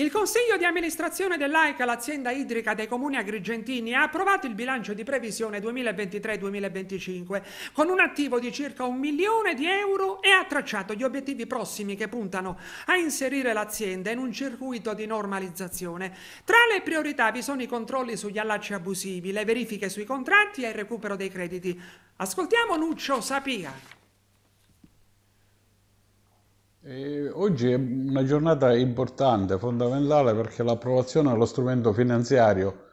Il Consiglio di amministrazione dell'AECA, l'azienda idrica dei comuni agrigentini, ha approvato il bilancio di previsione 2023-2025 con un attivo di circa un milione di euro e ha tracciato gli obiettivi prossimi che puntano a inserire l'azienda in un circuito di normalizzazione. Tra le priorità vi sono i controlli sugli allacci abusivi, le verifiche sui contratti e il recupero dei crediti. Ascoltiamo Nuccio Sapia. E oggi è una giornata importante, fondamentale, perché l'approvazione dello strumento finanziario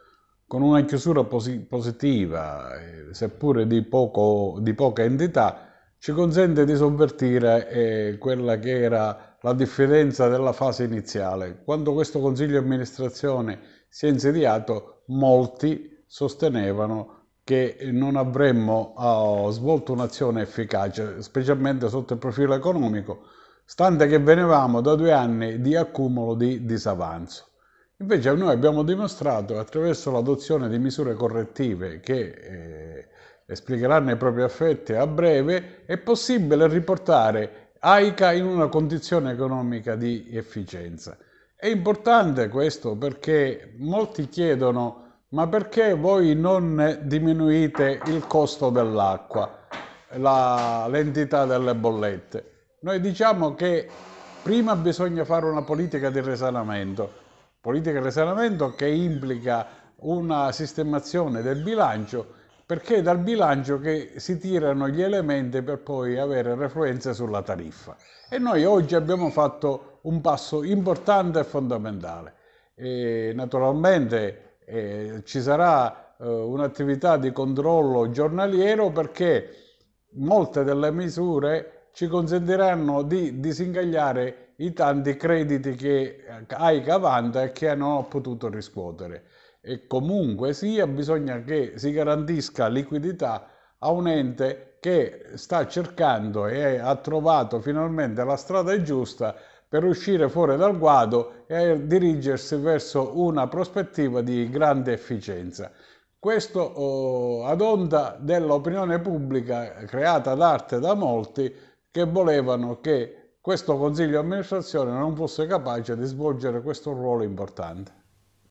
con una chiusura positiva, eh, seppure di, poco, di, poca entità, ci consente di sovvertire eh, quella che era la diffidenza della fase iniziale. Quando questo Consiglio di amministrazione si è insediato, molti sostenevano che non avremmo oh, svolto un'azione efficace, specialmente sotto il profilo economico, stante che venivamo da due anni di accumulo di disavanzo. Invece noi abbiamo dimostrato attraverso l'adozione di misure correttive che eh, espliciteranno i propri effetti a breve, è possibile riportare AICA in una condizione economica di efficienza. È importante questo perché molti chiedono ma perché voi non diminuite il costo dell'acqua, l'entità delle bollette? Noi diciamo che prima bisogna fare una politica di risanamento, politica di risanamento che implica una sistemazione del bilancio perché è dal bilancio che si tirano gli elementi per poi avere refluenze sulla tariffa. E noi oggi abbiamo fatto un passo importante e fondamentale. E naturalmente eh, ci sarà eh, un'attività di controllo giornaliero perché molte delle misure ci consentiranno di disingagliare i tanti crediti che eh, hai cavato e che non ho potuto riscuotere. E comunque sia, bisogna che si garantisca liquidità a un ente che sta cercando e ha trovato finalmente la strada giusta per uscire fuori dal guado e dirigersi verso una prospettiva di grande efficienza. Questo oh, ad onda dell'opinione pubblica creata d'arte da molti che volevano che questo consiglio di amministrazione non fosse capace di svolgere questo ruolo importante.